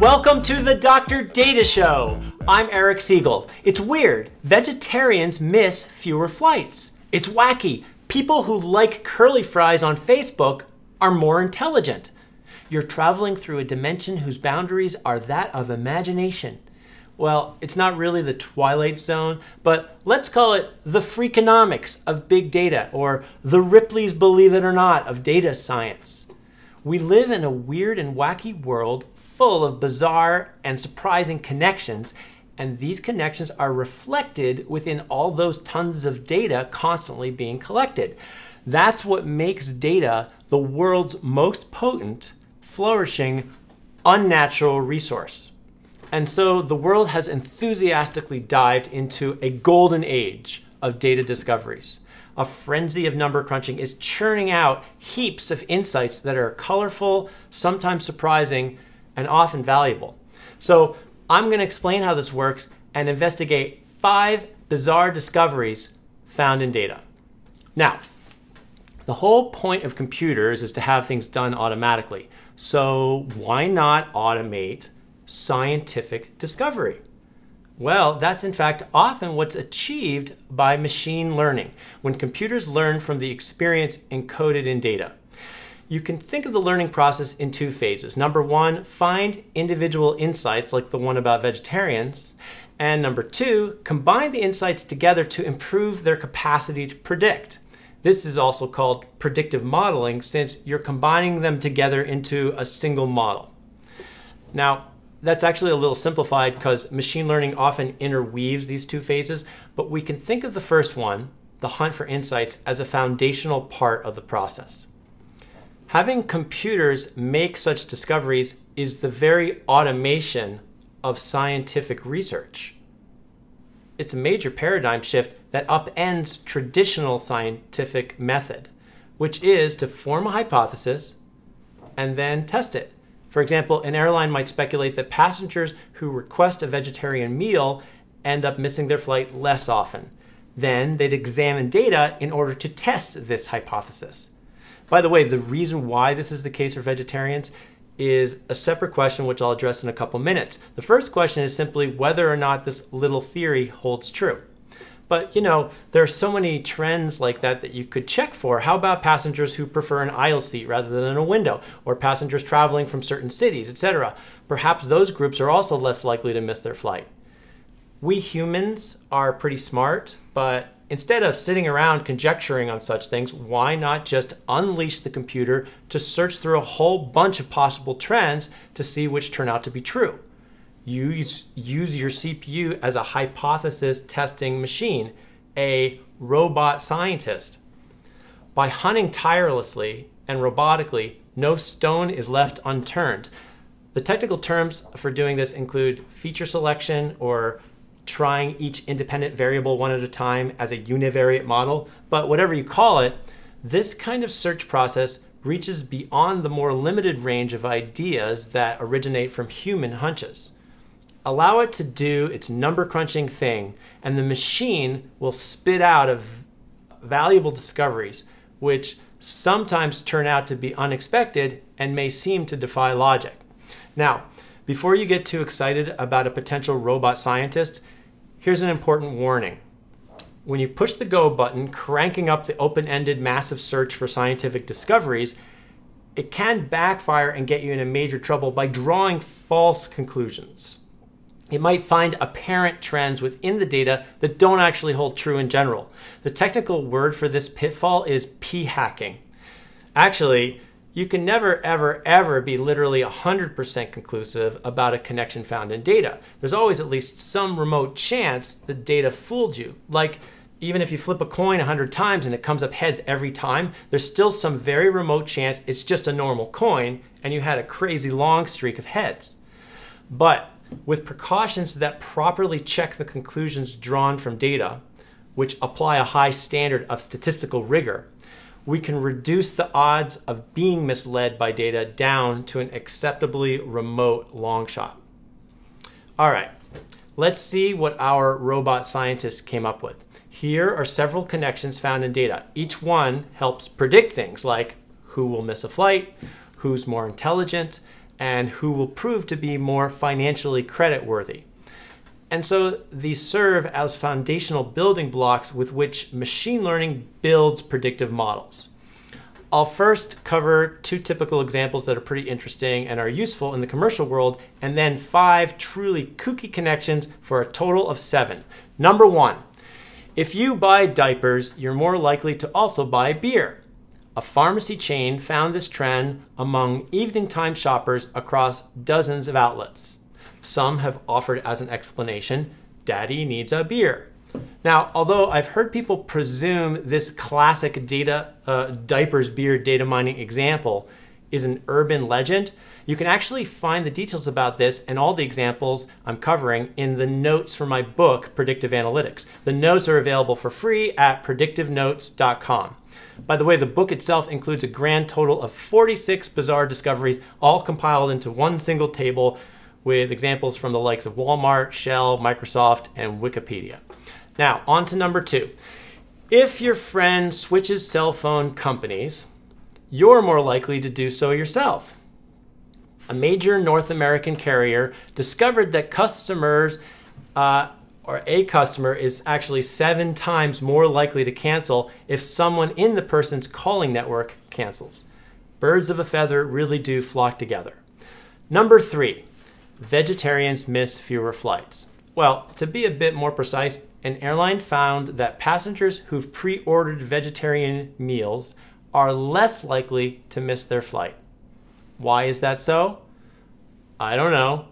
Welcome to the Dr. Data Show. I'm Eric Siegel. It's weird. Vegetarians miss fewer flights. It's wacky. People who like curly fries on Facebook are more intelligent. You're traveling through a dimension whose boundaries are that of imagination. Well, it's not really the twilight zone, but let's call it the freakonomics of big data or the Ripley's Believe It or Not of data science. We live in a weird and wacky world full of bizarre and surprising connections, and these connections are reflected within all those tons of data constantly being collected. That's what makes data the world's most potent, flourishing, unnatural resource. And so the world has enthusiastically dived into a golden age of data discoveries. A frenzy of number crunching is churning out heaps of insights that are colorful, sometimes surprising, and often valuable. So I'm going to explain how this works and investigate five bizarre discoveries found in data. Now, the whole point of computers is to have things done automatically. So why not automate scientific discovery? Well, that's in fact often what's achieved by machine learning, when computers learn from the experience encoded in data you can think of the learning process in two phases. Number one, find individual insights like the one about vegetarians. And number two, combine the insights together to improve their capacity to predict. This is also called predictive modeling since you're combining them together into a single model. Now, that's actually a little simplified because machine learning often interweaves these two phases, but we can think of the first one, the hunt for insights, as a foundational part of the process. Having computers make such discoveries is the very automation of scientific research. It's a major paradigm shift that upends traditional scientific method, which is to form a hypothesis and then test it. For example, an airline might speculate that passengers who request a vegetarian meal end up missing their flight less often. Then they'd examine data in order to test this hypothesis. By the way, the reason why this is the case for vegetarians is a separate question which I'll address in a couple minutes. The first question is simply whether or not this little theory holds true. But you know, there are so many trends like that that you could check for. How about passengers who prefer an aisle seat rather than a window, or passengers traveling from certain cities, etc.? Perhaps those groups are also less likely to miss their flight. We humans are pretty smart, but Instead of sitting around conjecturing on such things, why not just unleash the computer to search through a whole bunch of possible trends to see which turn out to be true? Use, use your CPU as a hypothesis testing machine, a robot scientist. By hunting tirelessly and robotically, no stone is left unturned. The technical terms for doing this include feature selection or trying each independent variable one at a time as a univariate model, but whatever you call it, this kind of search process reaches beyond the more limited range of ideas that originate from human hunches. Allow it to do its number crunching thing, and the machine will spit out of valuable discoveries, which sometimes turn out to be unexpected and may seem to defy logic. Now, before you get too excited about a potential robot scientist, Here's an important warning. When you push the go button, cranking up the open-ended massive search for scientific discoveries, it can backfire and get you into major trouble by drawing false conclusions. It might find apparent trends within the data that don't actually hold true in general. The technical word for this pitfall is p-hacking. Actually, you can never, ever, ever be literally 100% conclusive about a connection found in data. There's always at least some remote chance the data fooled you. Like, even if you flip a coin 100 times and it comes up heads every time, there's still some very remote chance it's just a normal coin and you had a crazy long streak of heads. But with precautions that properly check the conclusions drawn from data, which apply a high standard of statistical rigor, we can reduce the odds of being misled by data down to an acceptably remote long shot. All right, let's see what our robot scientists came up with. Here are several connections found in data. Each one helps predict things like who will miss a flight, who's more intelligent, and who will prove to be more financially credit worthy. And so these serve as foundational building blocks with which machine learning builds predictive models. I'll first cover two typical examples that are pretty interesting and are useful in the commercial world, and then five truly kooky connections for a total of seven. Number one, if you buy diapers, you're more likely to also buy beer. A pharmacy chain found this trend among evening time shoppers across dozens of outlets. Some have offered as an explanation, daddy needs a beer. Now, although I've heard people presume this classic data, uh, diapers beer data mining example is an urban legend, you can actually find the details about this and all the examples I'm covering in the notes for my book, Predictive Analytics. The notes are available for free at predictivenotes.com. By the way, the book itself includes a grand total of 46 bizarre discoveries, all compiled into one single table with examples from the likes of Walmart, Shell, Microsoft, and Wikipedia. Now, on to number two. If your friend switches cell phone companies, you're more likely to do so yourself. A major North American carrier discovered that customers uh, or a customer is actually seven times more likely to cancel if someone in the person's calling network cancels. Birds of a feather really do flock together. Number three, vegetarians miss fewer flights. Well, to be a bit more precise, an airline found that passengers who've pre ordered vegetarian meals are less likely to miss their flight. Why is that so? I don't know.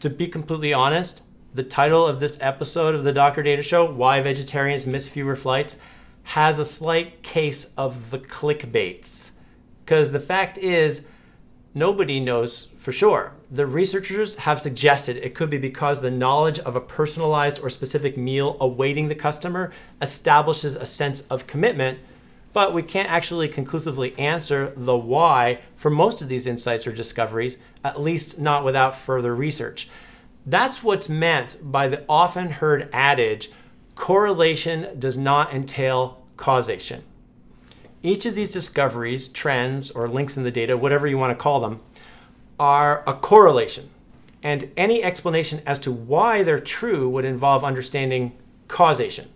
To be completely honest, the title of this episode of the Dr. Data Show, Why Vegetarians Miss Fewer Flights, has a slight case of the clickbaits. Because the fact is, nobody knows for sure the researchers have suggested it could be because the knowledge of a personalized or specific meal awaiting the customer establishes a sense of commitment, but we can't actually conclusively answer the why for most of these insights or discoveries, at least not without further research. That's what's meant by the often heard adage correlation does not entail causation. Each of these discoveries, trends, or links in the data, whatever you want to call them, are a correlation, and any explanation as to why they're true would involve understanding causation.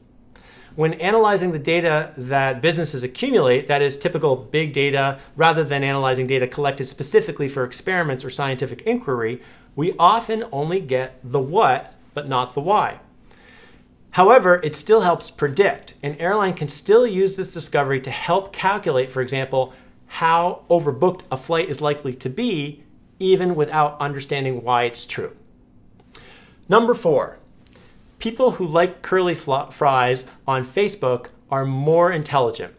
When analyzing the data that businesses accumulate, that is typical big data, rather than analyzing data collected specifically for experiments or scientific inquiry, we often only get the what, but not the why. However, it still helps predict. An airline can still use this discovery to help calculate, for example, how overbooked a flight is likely to be even without understanding why it's true. Number four, people who like curly fries on Facebook are more intelligent.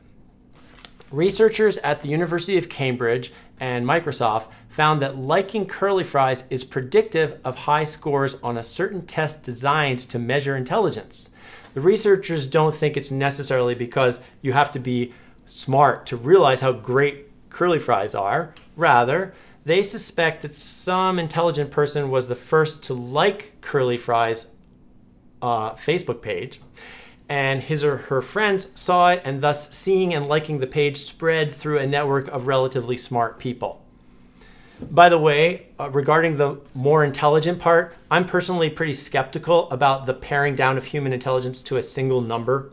Researchers at the University of Cambridge and Microsoft found that liking curly fries is predictive of high scores on a certain test designed to measure intelligence. The researchers don't think it's necessarily because you have to be smart to realize how great curly fries are. Rather, they suspect that some intelligent person was the first to like Curly Fry's uh, Facebook page, and his or her friends saw it, and thus seeing and liking the page spread through a network of relatively smart people. By the way, uh, regarding the more intelligent part, I'm personally pretty skeptical about the paring down of human intelligence to a single number.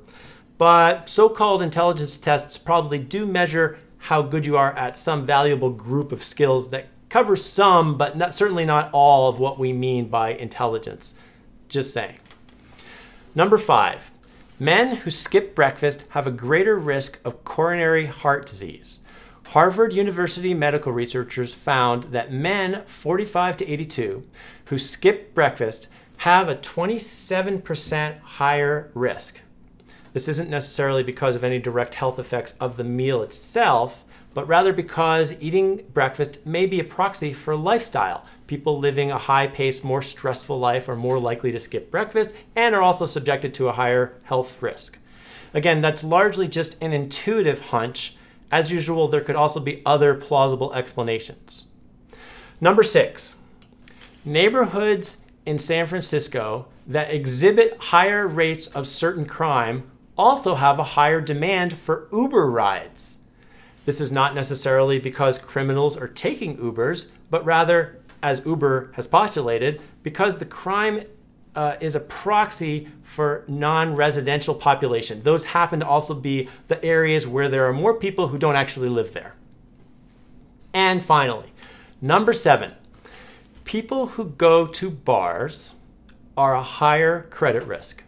But so-called intelligence tests probably do measure how good you are at some valuable group of skills that cover some, but not, certainly not all of what we mean by intelligence. Just saying. Number five, men who skip breakfast have a greater risk of coronary heart disease. Harvard University medical researchers found that men 45 to 82 who skip breakfast have a 27% higher risk this isn't necessarily because of any direct health effects of the meal itself, but rather because eating breakfast may be a proxy for lifestyle. People living a high paced, more stressful life are more likely to skip breakfast and are also subjected to a higher health risk. Again, that's largely just an intuitive hunch. As usual, there could also be other plausible explanations. Number six, neighborhoods in San Francisco that exhibit higher rates of certain crime also have a higher demand for Uber rides. This is not necessarily because criminals are taking Ubers, but rather, as Uber has postulated, because the crime uh, is a proxy for non-residential population. Those happen to also be the areas where there are more people who don't actually live there. And finally, number seven, people who go to bars are a higher credit risk.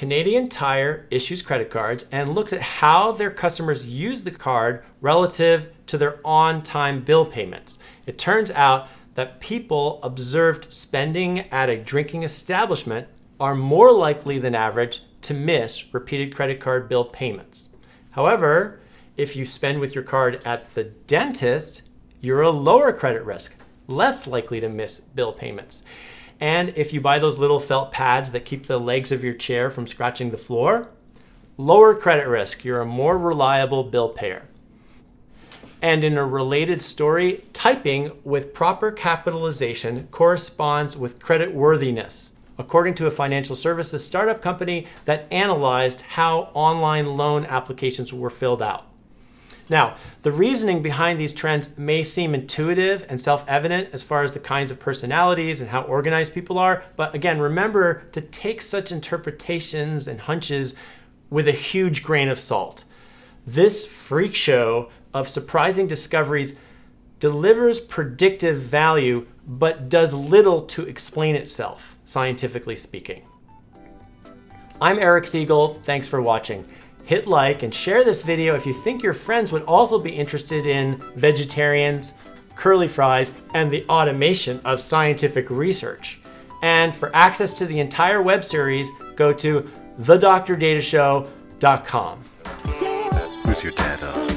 Canadian Tire issues credit cards and looks at how their customers use the card relative to their on-time bill payments. It turns out that people observed spending at a drinking establishment are more likely than average to miss repeated credit card bill payments. However, if you spend with your card at the dentist, you're a lower credit risk, less likely to miss bill payments. And if you buy those little felt pads that keep the legs of your chair from scratching the floor, lower credit risk. You're a more reliable bill payer. And in a related story, typing with proper capitalization corresponds with credit worthiness, according to a financial services startup company that analyzed how online loan applications were filled out. Now, the reasoning behind these trends may seem intuitive and self-evident as far as the kinds of personalities and how organized people are, but again, remember to take such interpretations and hunches with a huge grain of salt. This freak show of surprising discoveries delivers predictive value but does little to explain itself, scientifically speaking. I'm Eric Siegel, thanks for watching hit like and share this video if you think your friends would also be interested in vegetarians, curly fries, and the automation of scientific research. And for access to the entire web series, go to thedoctordatashow.com. Who's your dad?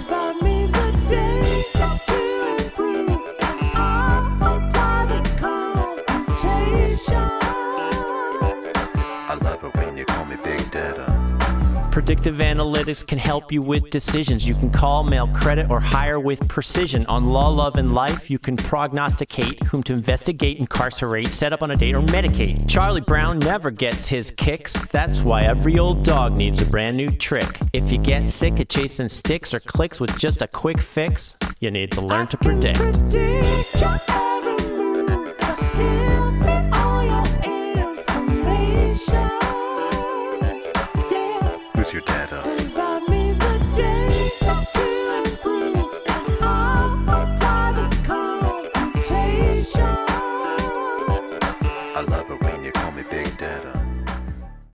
Predictive analytics can help you with decisions. You can call, mail, credit, or hire with precision. On Law, Love, and Life, you can prognosticate whom to investigate, incarcerate, set up on a date, or medicate. Charlie Brown never gets his kicks. That's why every old dog needs a brand new trick. If you get sick of chasing sticks or clicks with just a quick fix, you need to learn I to predict. predict